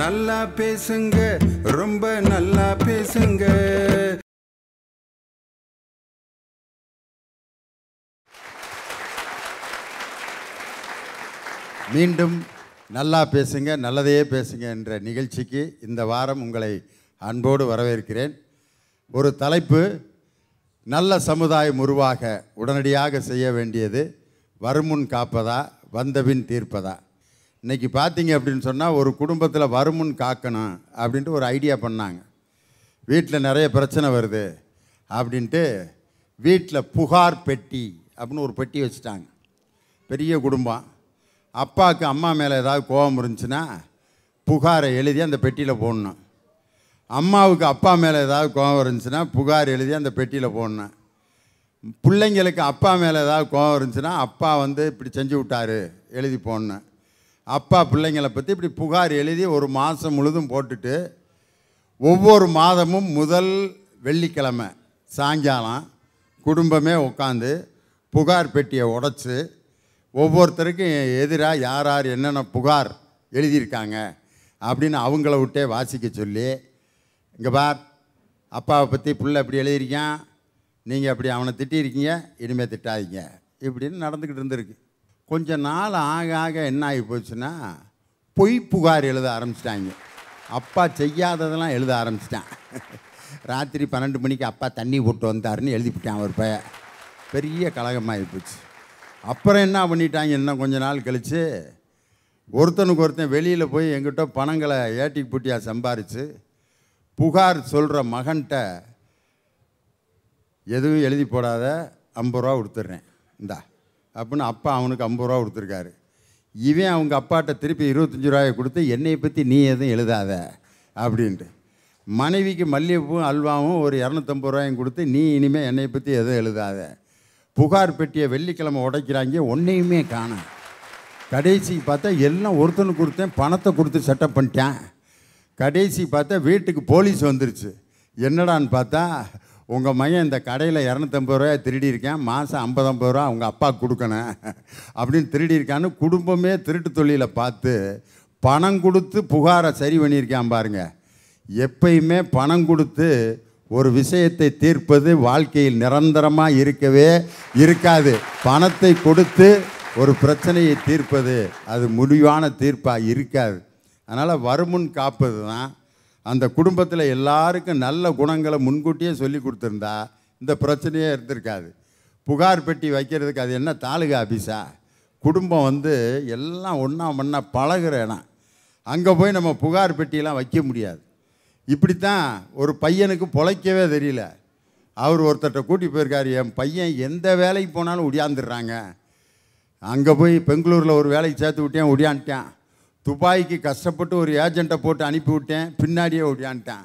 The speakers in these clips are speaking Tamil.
நல்லா பேசுங்க ரொம்ப நல்லா பேசுங்க மீண்டும் நல்லா பேசுங்க நல்லதையே பேசுங்க என்ற நிகழ்ச்சிக்கு இந்த வாரம் உங்களை அன்போடு வரவேற்கிறேன் ஒரு தலைப்பு நல்ல சமுதாயம் உருவாக உடனடியாக செய்ய வேண்டியது வருமுன் காப்பதா வந்தபின் தீர்ப்பதா இன்றைக்கி பார்த்தீங்க அப்படின்னு சொன்னால் ஒரு குடும்பத்தில் வருமுன் காக்கணும் அப்படின்ட்டு ஒரு ஐடியா பண்ணாங்க வீட்டில் நிறைய பிரச்சனை வருது அப்படின்ட்டு வீட்டில் புகார் பெட்டி அப்படின்னு ஒரு பெட்டி வச்சுட்டாங்க பெரிய குடும்பம் அப்பாவுக்கு அம்மா மேலே ஏதாவது கோபம் இருந்துச்சுன்னா புகாரை எழுதி அந்த பெட்டியில் போடணும் அம்மாவுக்கு அப்பா மேலே ஏதாவது கோபம் இருந்துச்சுன்னா புகார் எழுதி அந்த பெட்டியில் போடணும் பிள்ளைங்களுக்கு அப்பா மேலே ஏதாவது கோபம் இருந்துச்சுன்னா அப்பா வந்து இப்படி செஞ்சு விட்டாரு எழுதி போடணும் அப்பா பிள்ளைங்களை பற்றி இப்படி புகார் எழுதி ஒரு மாதம் முழுதும் போட்டுட்டு ஒவ்வொரு மாதமும் முதல் வெள்ளிக்கிழமை சாயங்காலம் குடும்பமே உட்காந்து புகார் பெட்டியை உடச்சி ஒவ்வொருத்தருக்கும் எதிராக யார் யார் என்னென்ன புகார் எழுதியிருக்காங்க அப்படின்னு அவங்கள விட்டே வாசிக்க சொல்லி இங்கே பார் அப்பாவை பற்றி பிள்ளை அப்படி எழுதியிருக்கான் நீங்கள் அப்படி அவனை திட்டியிருக்கீங்க இனிமேல் திட்டாதீங்க இப்படின்னு நடந்துக்கிட்டு இருந்திருக்கு கொஞ்ச நாள் ஆக ஆக என்ன ஆகி போச்சுன்னா பொய் புகார் எழுத ஆரம்பிச்சிட்டாங்க அப்பா செய்யாததெல்லாம் எழுத ஆரம்பிச்சிட்டான் ராத்திரி பன்னெண்டு மணிக்கு அப்பா தண்ணி போட்டு வந்தாருன்னு எழுதிப்பிட்டேன் அவர் பைய பெரிய கலகமாகி போச்சு அப்புறம் என்ன பண்ணிட்டாங்க இன்னும் கொஞ்ச நாள் கழித்து ஒருத்தனுக்கு ஒருத்தன் வெளியில் போய் எங்கிட்ட பணங்களை ஏட்டி பூட்டியாக சம்பாரித்து புகார் சொல்கிற மகன்கிட்ட எதுவும் எழுதி போடாத ஐம்பது ரூபா கொடுத்துட்றேன் இந்தா அப்படின்னு அப்பா அவனுக்கு ஐம்பது ரூபா கொடுத்துருக்காரு இவன் அவங்க அப்பாட்ட திருப்பி இருபத்தஞ்சி ரூபாயை கொடுத்து என்னை பற்றி நீ எதுவும் எழுதாத அப்படின்ட்டு மனைவிக்கு மல்லிகைப்பூவும் அல்வாவும் ஒரு இரநூத்தம்பது ரூபாயும் கொடுத்து நீ இனிமேல் என்னை பற்றி எதுவும் எழுதாத புகார் பெட்டியை வெள்ளிக்கிழமை உடைக்கிறாங்க ஒன்றையுமே காணும் கடைசிக்கு பார்த்தா எல்லாம் ஒருத்தனுக்கு கொடுத்தேன் பணத்தை கொடுத்து செட்டப் பண்ணிட்டேன் கடைசி பார்த்தா வீட்டுக்கு போலீஸ் வந்துருச்சு என்னடான்னு பார்த்தா உங்கள் மையன் இந்த கடையில் இரநூத்தம்பது ரூபாய் திருடியிருக்கேன் மாதம் ஐம்பதம்பது ரூபா அவங்க அப்பா கொடுக்கணும் அப்படின்னு திருடியிருக்கான்னு குடும்பமே திருட்டு தொழிலை பார்த்து பணம் கொடுத்து புகாரை சரி பண்ணியிருக்கான் பாருங்கள் எப்பயுமே பணம் கொடுத்து ஒரு விஷயத்தை தீர்ப்பது வாழ்க்கையில் நிரந்தரமாக இருக்கவே இருக்காது பணத்தை கொடுத்து ஒரு பிரச்சனையை தீர்ப்பது அது முடிவான தீர்ப்பாக இருக்காது அதனால் வருமுன் காப்பது தான் அந்த குடும்பத்தில் எல்லாருக்கும் நல்ல குணங்களை முன்கூட்டியே சொல்லி கொடுத்துருந்தா இந்த பிரச்சனையே இருந்திருக்காது புகார் பெட்டி வைக்கிறதுக்கு அது என்ன தாலுகா ஆஃபீஸா குடும்பம் வந்து எல்லாம் ஒன்றா ஒன்றா பழகிறேனா இடம் அங்கே போய் நம்ம புகார் பெட்டியெல்லாம் வைக்க முடியாது இப்படித்தான் ஒரு பையனுக்கு பொழைக்கவே தெரியல அவர் ஒருத்தர்கிட்ட கூட்டி போயிருக்காரு என் பையன் எந்த வேலைக்கு போனாலும் ஒடியாந்துடுறாங்க அங்கே போய் பெங்களூரில் ஒரு வேலைக்கு சேர்த்து விட்டேன் உடியான்ட்டேன் துபாய்க்கு கஷ்டப்பட்டு ஒரு ஏஜெண்ட்டை போட்டு அனுப்பிவிட்டேன் பின்னாடியே ஓடியான்ட்டேன்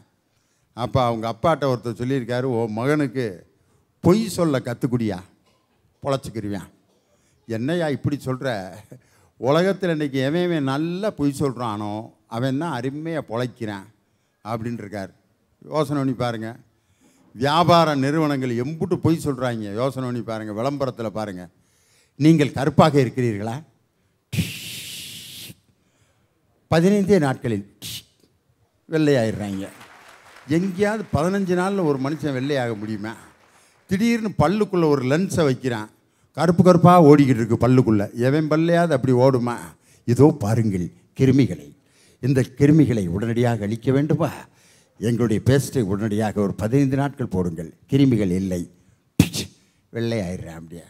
அப்போ அவங்க அப்பாட்ட ஒருத்தர் சொல்லியிருக்காரு ஓ மகனுக்கு பொய் சொல்ல கற்றுக்குடியா பொழைச்சிக்கிருவேன் என்னையா இப்படி சொல்கிற உலகத்தில் இன்றைக்கி எவன் நல்லா பொய் சொல்கிறானோ அவன் தான் அருமையாக பொழைக்கிறான் அப்படின்ட்டுருக்கார் யோசனை பண்ணி பாருங்கள் வியாபார நிறுவனங்கள் எம்புட்டு பொய் சொல்கிறாங்க யோசனை பண்ணி பாருங்கள் விளம்பரத்தில் பாருங்கள் நீங்கள் கருப்பாக இருக்கிறீர்களா பதினைந்தே நாட்களில் வெள்ளையாயிடுறாங்க எங்கேயாவது பதினஞ்சு நாளில் ஒரு மனுஷன் வெள்ளையாக முடியுமா திடீர்னு பல்லுக்குள்ளே ஒரு லென்ஸை வைக்கிறான் கருப்பு கருப்பாக ஓடிக்கிட்டு இருக்கு பல்லுக்குள்ளே எவன் பல்லையாவது அப்படி ஓடுமா இதோ பாருங்கள் கிருமிகளை இந்த கிருமிகளை உடனடியாக அழிக்க வேண்டுமா எங்களுடைய பேஸ்ட்டை உடனடியாக ஒரு பதினைந்து நாட்கள் போடுங்கள் கிருமிகள் இல்லை வெள்ளையாயிடுறேன் அப்படியா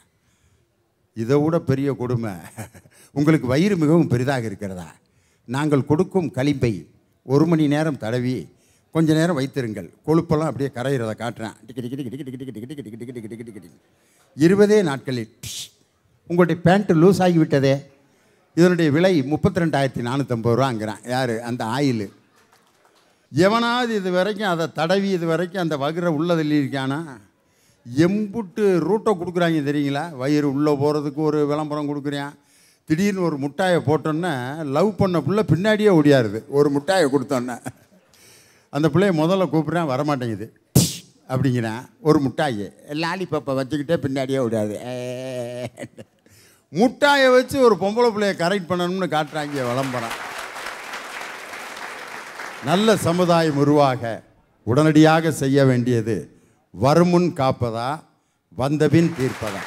இதை விட பெரிய கொடுமை உங்களுக்கு வயிறு மிகவும் பெரிதாக இருக்கிறதா நாங்கள் கொடுக்கும் கழிப்பை ஒரு மணி நேரம் தடவி கொஞ்ச நேரம் வைத்திருங்கள் கொழுப்பெல்லாம் அப்படியே கரையிறத காட்டுறேன் இருபதே நாட்களில் உங்களுடைய பேண்ட்டு லூஸ் ஆகிவிட்டதே இதனுடைய விலை முப்பத்தி ரெண்டாயிரத்தி நானூற்றம்பது ரூபாங்கிறான் யார் அந்த ஆயில் எவனாவது இது வரைக்கும் அதை தடவி இது வரைக்கும் அந்த வகிர உள்ளே தள்ளியிருக்கானா எம்புட்டு ரூட்டை கொடுக்குறாங்க தெரியுங்களா வயிறு உள்ளே போகிறதுக்கு ஒரு விளம்பரம் கொடுக்குறேன் திடீர்னு ஒரு முட்டாயை போட்டோன்னே லவ் பண்ண பிள்ளை பின்னாடியே ஓடியாருது ஒரு முட்டாயை கொடுத்தோன்னே அந்த பிள்ளைய முதல்ல கூப்பிட்றேன் வரமாட்டேங்குது அப்படிங்கிறேன் ஒரு முட்டாயை லாலிபப்பை வச்சுக்கிட்டே பின்னாடியே ஓடியாது முட்டாயை வச்சு ஒரு பொம்பளை பிள்ளைய கரெக்ட் பண்ணணும்னு காட்டுறாங்க விளம்பரம் நல்ல சமுதாயம் உருவாக உடனடியாக செய்ய வேண்டியது வருமுன் காப்பதா வந்தபின் தீர்ப்பதா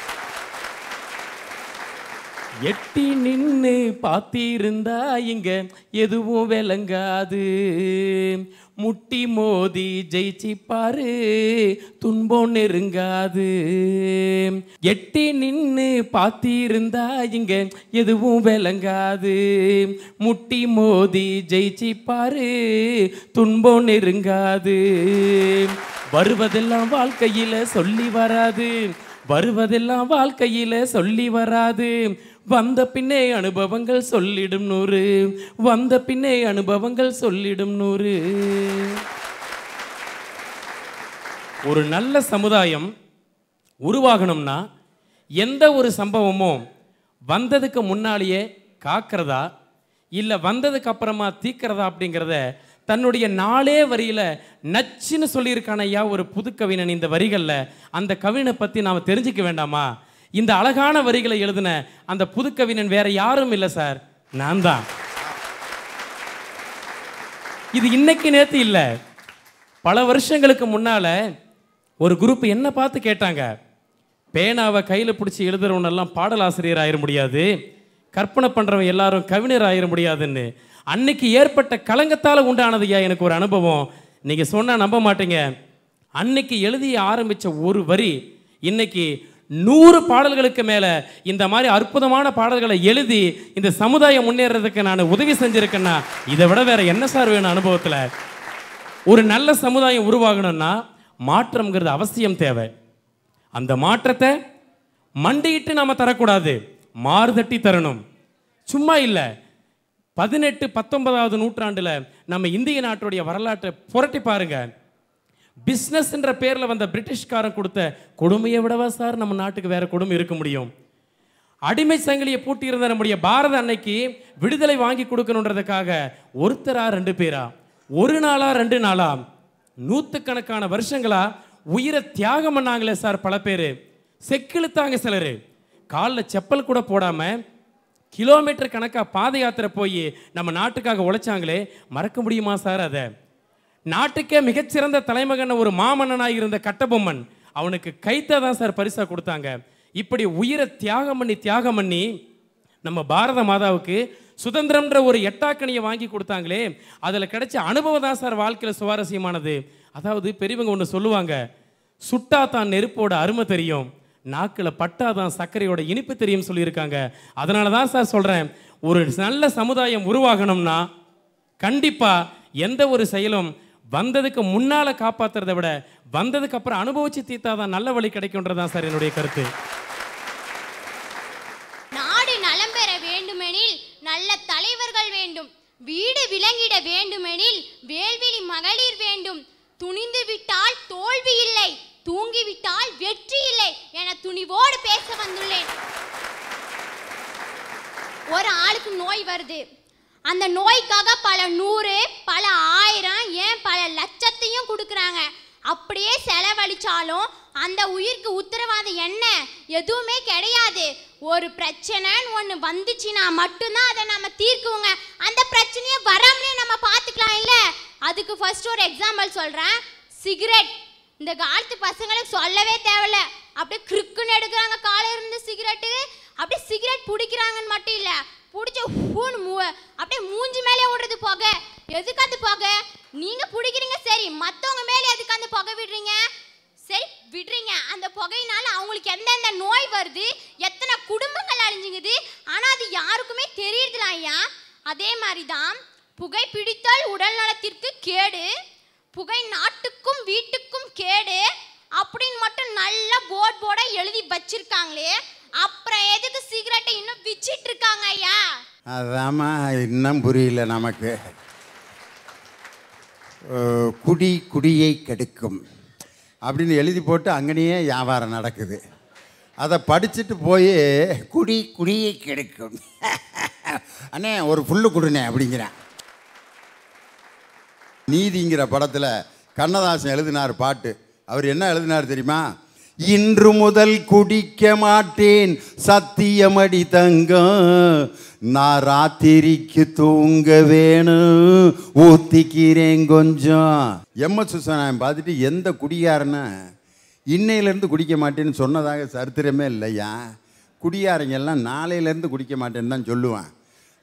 எட்டி நின்று பார்த்திருந்தா இங்க எதுவும் விளங்காது முட்டி மோதி ஜெயிச்சி பாரு துன்பம் நெருங்காது எட்டி நின்று பார்த்திருந்தா இங்க எதுவும் விளங்காது முட்டி மோதி ஜெயிச்சி பாரு துன்பம் நெருங்காது வருவதெல்லாம் வாழ்க்கையில சொல்லி வராது வருவதெல்லாம் வாழ்க்கையில சொல்லி வராது வந்த பின்னே அனுபவங்கள் சொல்லிடும் நூறு வந்த பின்னே அனுபவங்கள் சொல்லிடும் நூறு ஒரு நல்ல சமுதாயம் உருவாகணும்னா எந்த ஒரு சம்பவமும் வந்ததுக்கு முன்னாலேயே காக்கிறதா இல்லை வந்ததுக்கு அப்புறமா தீக்கிறதா அப்படிங்கிறத தன்னுடைய நாளே வரியில் நச்சுன்னு சொல்லியிருக்கான ஐயா ஒரு புது கவிஞன் இந்த வரிகளில் அந்த கவினை பற்றி நாம் தெரிஞ்சிக்க வேண்டாமா இந்த அழகான வரிகளை எழுதின அந்த புதுக்கவினன் வேற யாரும் இல்லை சார் நான் தான் இது இன்னைக்கு நேற்று இல்லை பல வருஷங்களுக்கு முன்னால் ஒரு குரூப் என்ன பார்த்து கேட்டாங்க பேனாவை கையில் பிடிச்சி எழுதுறவனெல்லாம் பாடலாசிரியர் ஆயிட முடியாது கற்பனை பண்ணுறவன் எல்லாரும் கவிஞர் ஆயிட முடியாதுன்னு அன்னைக்கு ஏற்பட்ட கலங்கத்தால் உண்டானது ஐயா எனக்கு ஒரு அனுபவம் நீங்கள் சொன்னால் நம்ப மாட்டீங்க அன்னைக்கு எழுதி ஆரம்பித்த ஒரு வரி இன்னைக்கு நூறு பாடல்களுக்கு மேலே இந்த மாதிரி அற்புதமான பாடல்களை எழுதி இந்த சமுதாயம் முன்னேறதுக்கு நான் உதவி செஞ்சுருக்கேன்னா இதை விட வேறு என்ன சார் வேணும் அனுபவத்தில் ஒரு நல்ல சமுதாயம் உருவாகணும்னா மாற்றம்ங்கிறது அவசியம் தேவை அந்த மாற்றத்தை மண்டையிட்டு நாம் தரக்கூடாது மாறுதட்டி தரணும் சும்மா இல்லை பதினெட்டு பத்தொன்பதாவது நூற்றாண்டில் நம்ம இந்திய நாட்டுடைய வரலாற்றை புரட்டி பாருங்கள் என்ற பேரில் வந்த பிரிட்டிஷ்காரன் கொடுத்த கொடுமையை விடவா சார் நம்ம நாட்டுக்கு வேறு கொடுமை இருக்க முடியும் அடிமை சங்கிலியை பூட்டியிருந்த நம்முடைய பாரத அன்னைக்கு விடுதலை வாங்கி கொடுக்கணுன்றதுக்காக ஒருத்தரா ரெண்டு பேரா ஒரு நாளா ரெண்டு நாளா நூற்றுக்கணக்கான வருஷங்களா உயிரை தியாகம் பண்ணாங்களே சார் பல பேர் செக்கிழுத்தாங்க சிலர் காலில் செப்பல் கூட போடாமல் கிலோமீட்டர் கணக்காக பாத யாத்திரை போய் நம்ம நாட்டுக்காக உழைச்சாங்களே மறக்க முடியுமா சார் அதை நாட்டுக்கே மிகச்சிறந்த தலைமகன் ஒரு மாமன்னனாக இருந்த கட்டபொம்மன் அவனுக்கு கைத்தை தான் சார் பரிசாக கொடுத்தாங்க இப்படி உயிரை தியாகம் பண்ணி தியாகம் பண்ணி நம்ம பாரத மாதாவுக்கு சுதந்திரம்ன்ற ஒரு எட்டாக்கணியை வாங்கி கொடுத்தாங்களே அதில் கிடைச்ச அனுபவம் தான் சார் வாழ்க்கையில் சுவாரஸ்யமானது அதாவது பெரியவங்க ஒன்று சொல்லுவாங்க சுட்டா தான் நெருப்போட அருமை தெரியும் நாக்கில் பட்டா தான் சர்க்கரையோட இனிப்பு தெரியும் சொல்லியிருக்காங்க அதனால தான் சார் சொல்கிறேன் ஒரு நல்ல சமுதாயம் உருவாகணும்னா கண்டிப்பாக எந்த ஒரு செயலும் வந்ததுக்கு முன்னால் காப்பாற்றுறதை விட வந்ததுக்கப்புறம் அப்புறம் அனுபவிச்சு தீர்த்தா தான் நல்ல வழி தான் சார் என்னுடைய கருத்து நாடு நலம் பெற வேண்டுமெனில் நல்ல தலைவர்கள் வேண்டும் வீடு விளங்கிட வேண்டுமெனில் வேல்விழி மகளிர் வேண்டும் துணிந்து விட்டால் தோல்வி இல்லை தூங்கிவிட்டால் வெற்றி இல்லை என துணிவோடு பேச வந்துள்ளேன் ஒரு ஆளுக்கு நோய் வருது அந்த நோய்க்காக பல நூறு பல ஆயிரம் ஏன் பல லட்சத்தையும் கொடுக்குறாங்க அப்படியே செலவழிச்சாலும் அந்த உயிருக்கு உத்தரவாதம் என்ன எதுவுமே கிடையாது ஒரு பிரச்சனைன்னு ஒன்று வந்துச்சுன்னா மட்டும்தான் அதை நம்ம தீர்க்குவோங்க அந்த பிரச்சனையை வராமலே நம்ம பார்த்துக்கலாம் இல்லை அதுக்கு ஃபர்ஸ்ட் ஒரு எக்ஸாம்பிள் சொல்கிறேன் சிகரெட் இந்த காலத்து பசங்களுக்கு சொல்லவே தேவையில்ல அப்படியே கிறுக்குன்னு எடுக்கிறாங்க காலையில இருந்து சிகரெட்டு அப்படியே சிகரெட் பிடிக்கிறாங்கன்னு மட்டும் இல்லை பிடிச்ச ஹூன்னு மூ அப்படியே மூஞ்சி மேலே விடுறது போக எதுக்கு அது போக நீங்கள் பிடிக்கிறீங்க சரி மற்றவங்க மேலே எதுக்கு அந்த புகை விடுறீங்க சரி விடுறீங்க அந்த புகையினால அவங்களுக்கு எந்தெந்த நோய் வருது எத்தனை குடும்பங்கள் அழிஞ்சுங்குது ஆனால் அது யாருக்குமே தெரியறதில்ல ஐயா அதே மாதிரி தான் புகை பிடித்தால் உடல் நலத்திற்கு கேடு புகை நாட்டுக்கும் வீட்டுக்கும் கேடு அப்படின்னு மட்டும் நல்லா போர்ட் போர்டாக எழுதி வச்சிருக்காங்களே அப்புறம் எதுக்கு சிகரெட்டை இன்னும் விச்சிட்டு இருக்காங்க ஐயா அதாம்மா இன்னும் புரியல நமக்கு குடி குடியை கெடுக்கும் அப்படின்னு எழுதி போட்டு அங்கேயே வியாபாரம் நடக்குது அதை படிச்சுட்டு போய் குடி குடியை கெடுக்கும் அண்ணே ஒரு புல்லு கொடுனே அப்படிங்கிறேன் நீதிங்கிற படத்தில் கண்ணதாசன் எழுதினார் பாட்டு அவர் என்ன எழுதினார் தெரியுமா இன்று முதல் குடிக்க மாட்டேன் சத்தியமடி தங்க நான் ராத்திரிக்கு தூங்க வேணும் ஊத்திக்கிறேன் கொஞ்சம் எம் எஸ் சுசனாயம் பார்த்துட்டு எந்த குடியாருன்னா இன்னையிலேருந்து குடிக்க மாட்டேன்னு சொன்னதாக சரித்திரமே இல்லையா குடியாரங்கெல்லாம் நாளையிலேருந்து குடிக்க மாட்டேன்னு தான் சொல்லுவேன்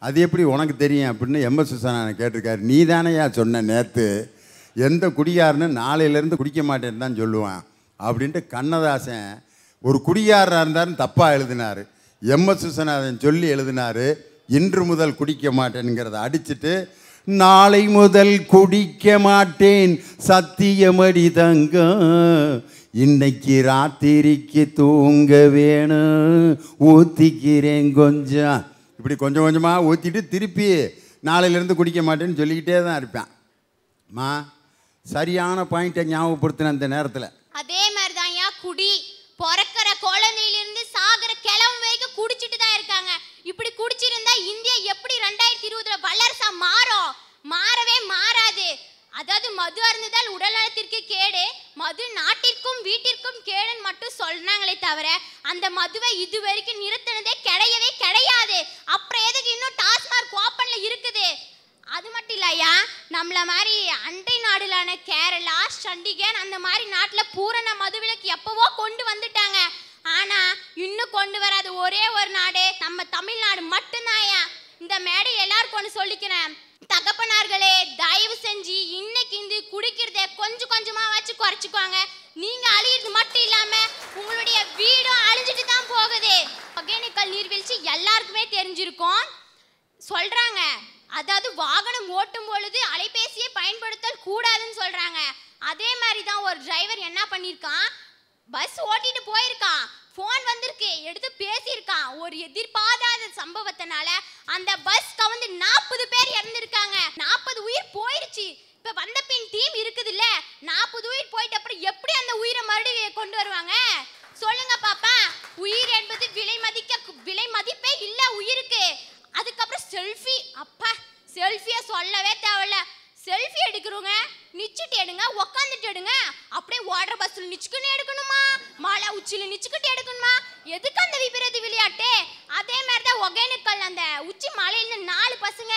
அது எப்படி உனக்கு தெரியும் அப்படின்னு எம் எஸ் கேட்டிருக்காரு நீ தானேயா சொன்ன நேற்று எந்த குடியாருன்னு நாளையிலேருந்து குடிக்க மாட்டேன்னு தான் சொல்லுவேன் அப்படின்ட்டு கண்ணதாசன் ஒரு குடியாராக இருந்தார்னு தப்பாக எழுதினார் எம் எஸ் விஸ்வநாதன் சொல்லி எழுதினார் இன்று முதல் குடிக்க மாட்டேன்ங்கிறத அடிச்சுட்டு நாளை முதல் குடிக்க மாட்டேன் சத்தியமடி தங்க இன்னைக்கு ராத்திரிக்கு தூங்க வேணும் ஊற்றிக்கிறேன் கொஞ்சம் இப்படி கொஞ்சம் கொஞ்சமாக ஊற்றிட்டு திருப்பி நாளையிலேருந்து குடிக்க மாட்டேன்னு சொல்லிக்கிட்டே தான் இருப்பேன் மா சரியான பாயிண்ட்டை ஞாபகப்படுத்தின அந்த நேரத்தில் அதே மாதிரி தான் ஏன் குடி பிறக்கிற குழந்தையிலிருந்து சாகிற கிளம்பு வரைக்கும் குடிச்சிட்டு தான் இருக்காங்க இப்படி குடிச்சிருந்தா இந்தியா எப்படி ரெண்டாயிரத்தி இருபதுல வல்லரசா மாறும் மாறவே மாறாது அதாவது மது அருந்துதால் உடல்நலத்திற்கு கேடு மது நாட்டிற்கும் வீட்டிற்கும் கேடுன்னு மட்டும் சொன்னாங்களே தவிர அந்த மதுவை இது வரைக்கும் நிறுத்தினதே கிடையவே கிடையாது அப்புறம் எதுக்கு இன்னும் டாஸ்மார்க் ஓப்பன்ல இருக்குது அது மட்டும் இல்லையா நம்மள மாதிரி அண்டை நாடுலான கேரளா சண்டிகேன் அந்த மாதிரி நாட்டில் பூரண மதுவிலக்கு எப்பவோ கொண்டு வந்துட்டாங்க ஆனால் இன்னும் கொண்டு வராது ஒரே ஒரு நாடு நம்ம தமிழ்நாடு மட்டும்தான் இந்த மேடை எல்லாருக்கும் ஒன்று சொல்லிக்கிறேன் தகப்பனார்களே தயவு செஞ்சு இன்னைக்கு இருந்து குடிக்கிறத கொஞ்சம் கொஞ்சமாக வச்சு குறைச்சிக்குவாங்க நீங்கள் அழியிறது மட்டும் இல்லாமல் உங்களுடைய வீடும் அழிஞ்சிட்டு தான் போகுது ஒகேனிக்கல் நீர்வீழ்ச்சி எல்லாருக்குமே தெரிஞ்சிருக்கும் சொல்கிறாங்க அதாவது வாகனம் ஓட்டும் பொழுது அலைபேசியை பயன்படுத்தல் கூடாதுன்னு சொல்றாங்க அதே மாதிரி தான் ஒரு டிரைவர் என்ன பண்ணியிருக்கான் பஸ் ஓட்டிட்டு போயிருக்கான் ஃபோன் வந்திருக்கு எடுத்து பேசியிருக்கான் ஒரு எதிர்பாராத சம்பவத்தினால அந்த பஸ் கவுந்து நாற்பது பேர் இறந்துருக்காங்க நாற்பது உயிர் போயிருச்சு இப்போ வந்த பின் டீம் இருக்குது இல்ல நாற்பது உயிர் போயிட்டு அப்புறம் எப்படி அந்த உயிரை மறுபடியும் கொண்டு வருவாங்க சொல்லுங்க பாப்பா உயிர் என்பது விலை மதிக்க விலை மதிப்பே இல்லை உயிருக்கு அதுக்கப்புறம் செல்ஃபி அப்பா செல்ஃபியை சொல்லவே தேவையில்ல செல்ஃபி எடுக்கிறவங்க நிச்சுட்டு எடுங்க உக்காந்துட்டு எடுங்க அப்படியே ஓடுற பஸ்ஸில் நிச்சுக்குன்னு எடுக்கணுமா மலை உச்சியில் நிச்சுக்கிட்டு எடுக்கணுமா எதுக்கு அந்த விபரீத விளையாட்டு அதே மாதிரி தான் ஒகேனுக்கல் அந்த உச்சி மலையிலேருந்து நாலு பசங்க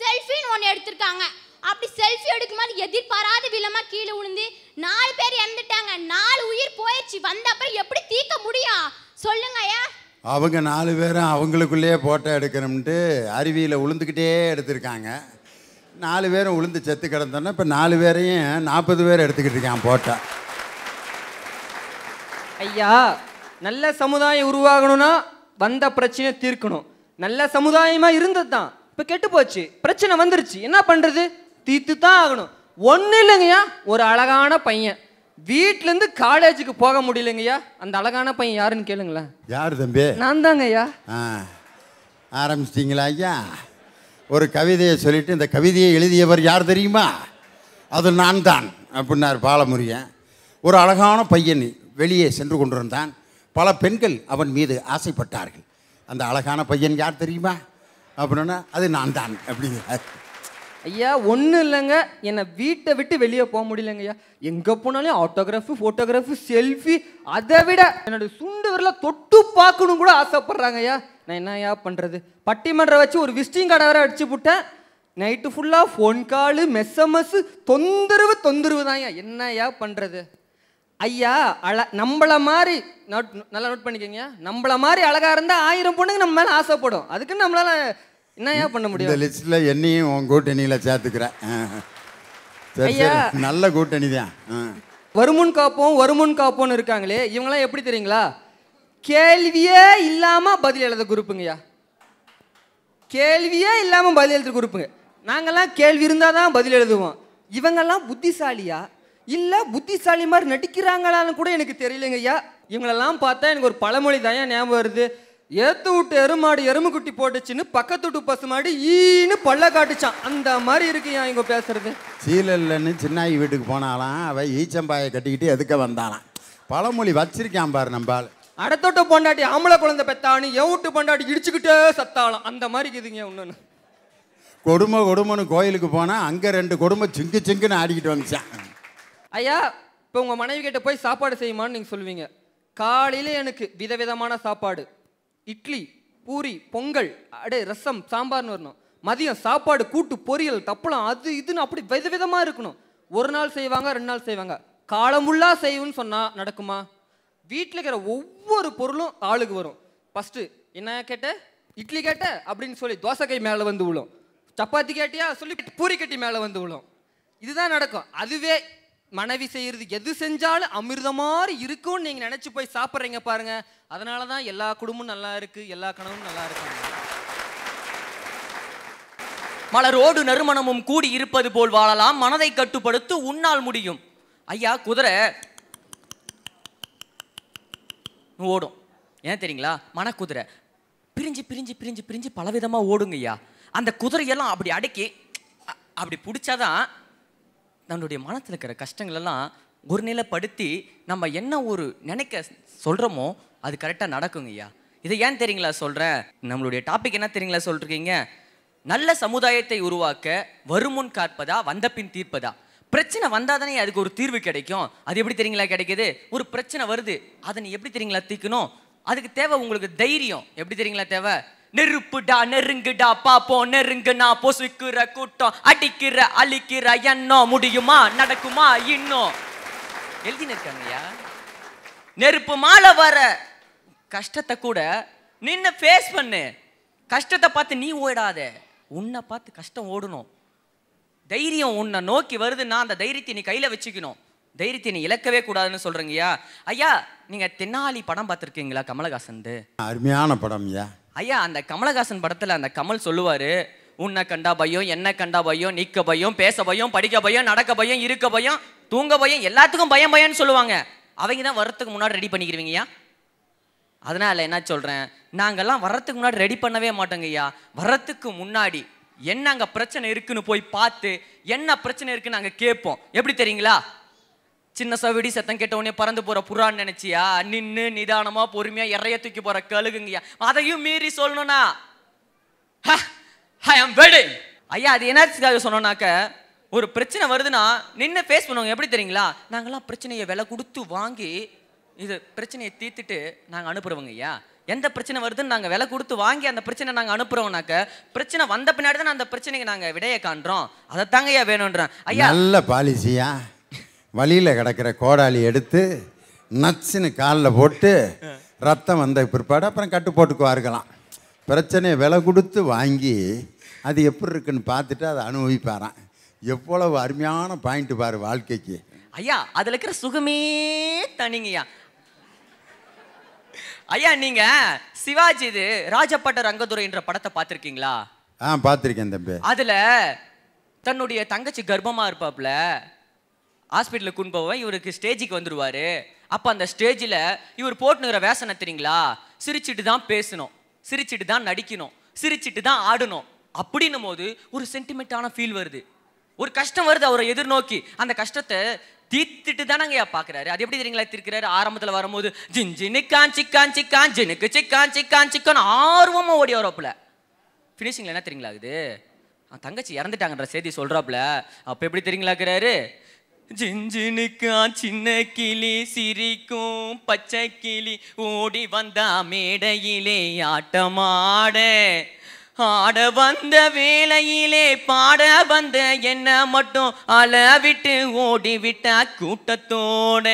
செல்ஃபின்னு ஒன்று எடுத்திருக்காங்க அப்படி செல்ஃபி எடுக்கும்போது எதிர்பாராத விலமா கீழே விழுந்து நாலு பேர் இறந்துட்டாங்க நாலு உயிர் போயிடுச்சு வந்த எப்படி தீக்க முடியும் சொல்லுங்க ஐயா அவங்க நாலு பேரும் அவங்களுக்குள்ளேயே ஃபோட்டோ எடுக்கணும்ட்டு அருவியில் உளுந்துக்கிட்டே எடுத்திருக்காங்க நாலு பேரும் உளுந்து செத்து கிடந்தோன்னா இப்போ நாலு பேரையும் நாற்பது பேர் எடுத்துக்கிட்டு இருக்கான் ஃபோட்டோ ஐயா நல்ல சமுதாயம் உருவாகணும்னா வந்த பிரச்சனையை தீர்க்கணும் நல்ல சமுதாயமாக இருந்தது தான் இப்போ கெட்டு போச்சு பிரச்சனை வந்துருச்சு என்ன பண்ணுறது தீர்த்து தான் ஆகணும் ஒன்றும் இல்லைங்கய்யா ஒரு அழகான பையன் வீட்டிலேருந்து காலேஜுக்கு போக முடியலங்கய்யா அந்த அழகான பையன் யாருன்னு கேளுங்களேன் யார் தம்பி நான் தாங்க ஐயா ஆரம்பிச்சிட்டிங்களா ஐயா ஒரு கவிதையை சொல்லிட்டு இந்த கவிதையை எழுதியவர் யார் தெரியுமா அது நான் தான் அப்படின்னார் பாலமுரியன் ஒரு அழகான பையன் வெளியே சென்று கொண்டிருந்தான் பல பெண்கள் அவன் மீது ஆசைப்பட்டார்கள் அந்த அழகான பையன் யார் தெரியுமா அப்படின்னா அது நான் தான் அப்படிங்கிறார் ஐயா ஒன்றும் இல்லைங்க என்னை வீட்டை விட்டு வெளியே போக முடியலங்க ஐயா எங்கே போனாலும் ஆட்டோகிராஃபு ஃபோட்டோகிராஃபு செல்ஃபி அதை விட என்னோடய சுண்டு விரல தொட்டு பார்க்கணும் கூட ஆசைப்பட்றாங்க ஐயா நான் என்ன ஐயா பண்ணுறது பட்டிமன்றம் வச்சு ஒரு விசிட்டிங் கடை வேற அடிச்சு விட்டேன் நைட்டு ஃபுல்லாக ஃபோன் காலு மெஸ்எம்எஸ் தொந்தரவு தொந்தரவு தான் ஐயா என்ன ஐயா பண்ணுறது ஐயா அழ நம்மள மாதிரி நோட் நல்லா நோட் பண்ணிக்கோங்க நம்மள மாதிரி அழகாக இருந்தால் ஆயிரம் பொண்ணுங்க நம்ம மேலே ஆசைப்படும் அதுக்குன்னு நம்மளால் என்னையா பண்ண முடியும் இந்த லிஸ்ட்ல என்னையும் உன் கூட்டணியில சேர்த்துக்கிறேன் சரி ஐயா. நல்ல கூட்டணி தான் வருமுன் காப்போம் வருமுன் காப்போம்னு இருக்காங்களே இவங்கெல்லாம் எப்படி தெரியுங்களா கேள்வியே இல்லாம பதில் எழுத குரூப்புங்கய்யா கேள்வியே இல்லாம பதில் எழுதுற குரூப்புங்க நாங்கெல்லாம் கேள்வி இருந்தால் தான் பதில் எழுதுவோம் இவங்கெல்லாம் புத்திசாலியா இல்லை புத்திசாலி மாதிரி நடிக்கிறாங்களான்னு கூட எனக்கு தெரியலங்கய்யா இவங்களெல்லாம் பார்த்தா எனக்கு ஒரு பழமொழி தான் ஞாபகம் வருது ஏத்து விட்டு எருமாடு எருமுக்குட்டி போட்டுச்சுன்னு பக்கத்து விட்டு பசுமாடி ஈன்னு பள்ள காட்டுச்சான் அந்த மாதிரி இருக்கு ஏன் இங்க பேசுறது சீலல்லன்னு சின்னாயி வீட்டுக்கு போனாலாம் அவ ஈச்சம்பாயை கட்டிக்கிட்டு எதுக்க வந்தாலாம் பழமொழி வச்சிருக்கான் பாரு நம்பால் அடத்தோட்ட பொண்டாட்டி ஆம்பளை குழந்தை பெத்தான்னு விட்டு பொண்டாட்டி இடிச்சுக்கிட்டே சத்தாலும் அந்த மாதிரி இருக்குதுங்க ஒன்று கொடுமை கொடுமைன்னு கோயிலுக்கு போனால் அங்கே ரெண்டு கொடுமை சிங்கு சிங்குன்னு ஆடிக்கிட்டு வந்துச்சான் ஐயா இப்போ உங்கள் மனைவி கிட்ட போய் சாப்பாடு செய்யுமான்னு நீங்கள் சொல்லுவீங்க காலையில் எனக்கு விதவிதமான சாப்பாடு இட்லி பூரி பொங்கல் அடே ரசம் சாம்பார்னு வரணும் மதியம் சாப்பாடு கூட்டு பொரியல் தப்பளம் அது இதுன்னு அப்படி வித விதமாக இருக்கணும் ஒரு நாள் செய்வாங்க ரெண்டு நாள் செய்வாங்க காலமுள்ளா செய்வோம்னு சொன்னால் நடக்குமா வீட்டில் இருக்கிற ஒவ்வொரு பொருளும் ஆளுக்கு வரும் ஃபஸ்ட்டு என்ன கேட்ட இட்லி கேட்ட அப்படின்னு சொல்லி தோசைக்கை மேலே வந்து விழும் சப்பாத்தி கேட்டியா சொல்லி பூரி கட்டி மேலே வந்து விழும் இதுதான் நடக்கும் அதுவே மனைவி செய்கிறது எது செஞ்சாலும் அமிர்த மாதிரி இருக்கும்னு நீங்கள் நினச்சி போய் சாப்பிட்றீங்க பாருங்க அதனால தான் எல்லா குடும்பமும் நல்லா இருக்கு எல்லா கனவும் நல்லா இருக்கு மலரோடு நறுமணமும் கூடி இருப்பது போல் வாழலாம் மனதை கட்டுப்படுத்து உன்னால் முடியும் ஐயா குதிரை ஓடும் ஏன் தெரியுங்களா மனக்குதிரை பிரிஞ்சு பிரிஞ்சு பிரிஞ்சு பிரிஞ்சு பலவிதமாக ஓடுங்கய்யா அந்த குதிரையெல்லாம் அப்படி அடக்கி அப்படி பிடிச்சாதான் நம்மளுடைய மனத்தில் இருக்கிற கஷ்டங்களெல்லாம் ஒரு நிலைப்படுத்தி நம்ம என்ன ஒரு நினைக்க சொல்கிறோமோ அது கரெக்டாக நடக்குங்க ஐயா இதை ஏன் தெரியுங்களா சொல்கிறேன் நம்மளுடைய டாபிக் என்ன தெரியுங்களா சொல்கிறீங்க நல்ல சமுதாயத்தை உருவாக்க வருமுன் காற்பதா வந்த பின் தீர்ப்பதா பிரச்சனை வந்தால் தானே அதுக்கு ஒரு தீர்வு கிடைக்கும் அது எப்படி தெரியுங்களா கிடைக்கிது ஒரு பிரச்சனை வருது அதை நீ எப்படி தெரியுங்களா தீர்க்கணும் அதுக்கு தேவை உங்களுக்கு தைரியம் எப்படி தெரியுங்களா தேவை நெருப்புடா நெருங்குடா பாப்போம் நெருங்குனா பொசுக்கிற கூட்டம் அடிக்கிற அழிக்கிற எண்ணம் முடியுமா நடக்குமா இன்னும் எழுதினிருக்காங்கய்யா நெருப்பு மாலை வர கஷ்டத்தை கூட நின்று ஃபேஸ் பண்ணு கஷ்டத்தை பார்த்து நீ ஓடாத உன்னை பார்த்து கஷ்டம் ஓடணும் தைரியம் உன்னை நோக்கி வருதுன்னா அந்த தைரியத்தை நீ கையில் வச்சுக்கணும் தைரியத்தை நீ இழக்கவே கூடாதுன்னு சொல்கிறீங்கய்யா ஐயா நீங்கள் தென்னாலி படம் பார்த்துருக்கீங்களா கமலஹாசன் அருமையான படம் ஐயா ஐயா அந்த கமலஹாசன் படத்தில் அந்த கமல் சொல்லுவார் உன்னை கண்டா பயம் என்ன கண்டா பயம் நிற்க பயம் பேச பயம் படிக்க பயம் நடக்க பயம் இருக்க பயம் தூங்க பயம் எல்லாத்துக்கும் பயம் பயம்னு சொல்லுவாங்க அவங்க தான் வரத்துக்கு முன்னாடி ரெடி பண்ணிக்கிறீங்கய்யா அதனால் என்ன சொல்கிறேன் நாங்கள்லாம் வரத்துக்கு முன்னாடி ரெடி பண்ணவே மாட்டோங்கய்யா வரத்துக்கு முன்னாடி என்ன அங்கே பிரச்சனை இருக்குன்னு போய் பார்த்து என்ன பிரச்சனை இருக்குன்னு நாங்கள் கேட்போம் எப்படி தெரியுங்களா சின்ன சவிடி சத்தம் கேட்டவனே பறந்து போகிற புறான்னு நினைச்சியா நின்று நிதானமாக பொறுமையாக இறைய தூக்கி போகிற கழுகுங்கயா அதையும் மீறி சொல்லணும்னா ஐ ஆம் வெடி ஐயா அது என்னத்துக்காக சொன்னோம்னாக்க ஒரு பிரச்சனை வருதுன்னா நின்று ஃபேஸ் பண்ணுவாங்க எப்படி தெரியுங்களா நாங்களாம் பிரச்சனையை விலை கொடுத்து வாங்கி இது பிரச்சனையை தீர்த்துட்டு நாங்கள் அனுப்புகிறவங்க ஐயா எந்த பிரச்சனை வருதுன்னு நாங்கள் விலை கொடுத்து வாங்கி அந்த பிரச்சனை நாங்கள் அனுப்புகிறோம்னாக்க பிரச்சனை வந்த பின்னாடி தான் அந்த பிரச்சனைக்கு நாங்கள் விடையை காண்றோம் அதைத்தாங்க ஐயா வேணுன்றேன் ஐயா நல்ல பாலிசியா வழியில் கிடக்கிற கோடாளி எடுத்து நச்சுன்னு காலில் போட்டு ரத்தம் வந்த பிற்பாடு அப்புறம் கட்டு போட்டுக்குவாருக்கலாம் பிரச்சனையை விலை கொடுத்து வாங்கி அது எப்படி இருக்குன்னு பார்த்துட்டு அதை அனுபவிப்பாரான் எவ்வளவு அருமையான பாயிண்ட் பாரு வாழ்க்கைக்கு ஐயா அதில் இருக்கிற சுகமே தனிங்கய்யா ஐயா நீங்க சிவாஜி இது ராஜப்பட்ட ரங்கதுரை என்ற படத்தை பார்த்துருக்கீங்களா ஆ பார்த்துருக்கேன் தம்பி அதில் தன்னுடைய தங்கச்சி கர்ப்பமாக இருப்பாப்புல ஹாஸ்பிட்டலுக்கு கொண்டு போவேன் இவருக்கு ஸ்டேஜுக்கு வந்துடுவார் அப்போ அந்த ஸ்டேஜில் இவர் போட்டுனுக்கிற வேசனை தெரியுங்களா சிரிச்சிட்டு தான் பேசணும் சிரிச்சிட்டு தான் நடிக்கணும் சிரிச்சிட்டு தான் ஆடணும் அப்படின்னும் போது ஒரு சென்டிமெண்ட்டான ஃபீல் வருது ஒரு கஷ்டம் வருது அவரை எதிர்நோக்கி அந்த கஷ்டத்தை தீர்த்துட்டு தானங்க பார்க்குறாரு அது எப்படி தெரியுங்களா தீர்க்கிறாரு ஆரம்பத்தில் வரும்போது ஜின் ஜின்னு காஞ்சி காஞ்சி காஞ்சினுக்கு சிக்கான் சிக்கான் சிக்கான் ஆர்வமாக ஓடி வரப்பில் ஃபினிஷிங்கில் என்ன தெரியுங்களா இது தங்கச்சி இறந்துட்டாங்கன்ற செய்தி சொல்கிறாப்புல அப்போ எப்படி தெரியுங்களாக்குறாரு ஜிஞ்சினுக்கா சின்ன கிளி சிரிக்கும் பச்சை கிளி ஓடி வந்தா மேடையிலே ஆட்டமாட ஆட வந்த வேலையிலே பாட வந்த என்ன மட்டும் அளவிட்டு ஓடி விட்டா கூட்டத்தோட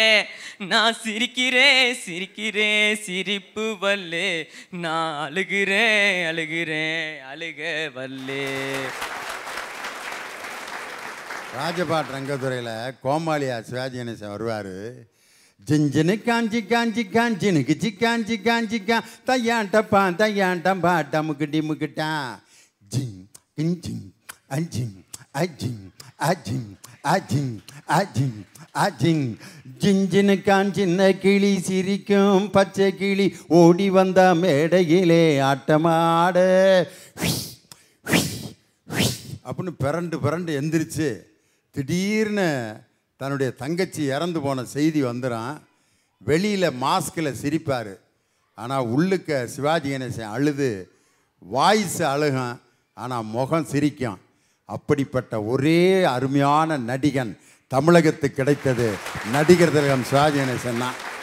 நான் சிரிக்கிறேன் சிரிக்கிறேன் சிரிப்பு வல்லே நான் அழுகிறேன் அழுகிறேன் அழுக வல்லே ராஜபாட் ரங்கத்துறையில் கோமாளியா சிவாஜி கணேசன் வருவார் ஜிஞ்சினு காஞ்சி காஞ்சி காஞ்சினு கிச்சி காஞ்சி காஞ்சி கா தையாண்டப்பான் தையாண்டம் பாட்டா முக்கிட்டி முக்கிட்டான் ஜிங் கிஞ்சிங் அஞ்சிங் அஜிங் அஜிங் அஜிங் அஜிங் அஜிங் ஜிஞ்சினு காஞ்சின்ன கிளி சிரிக்கும் பச்சை கிளி ஓடி வந்த மேடையிலே ஆட்டமாட அப்படின்னு பிறண்டு பிறண்டு எந்திரிச்சு திடீர்னு தன்னுடைய தங்கச்சி இறந்து போன செய்தி வந்துடும் வெளியில் மாஸ்கில் சிரிப்பார் ஆனால் உள்ளுக்க சிவாஜி கணேசன் அழுது வாய்ஸ் அழுகும் ஆனால் முகம் சிரிக்கும் அப்படிப்பட்ட ஒரே அருமையான நடிகன் தமிழகத்துக்கு கிடைத்தது நடிகர் திலகம் சிவாஜி கணேசன் தான்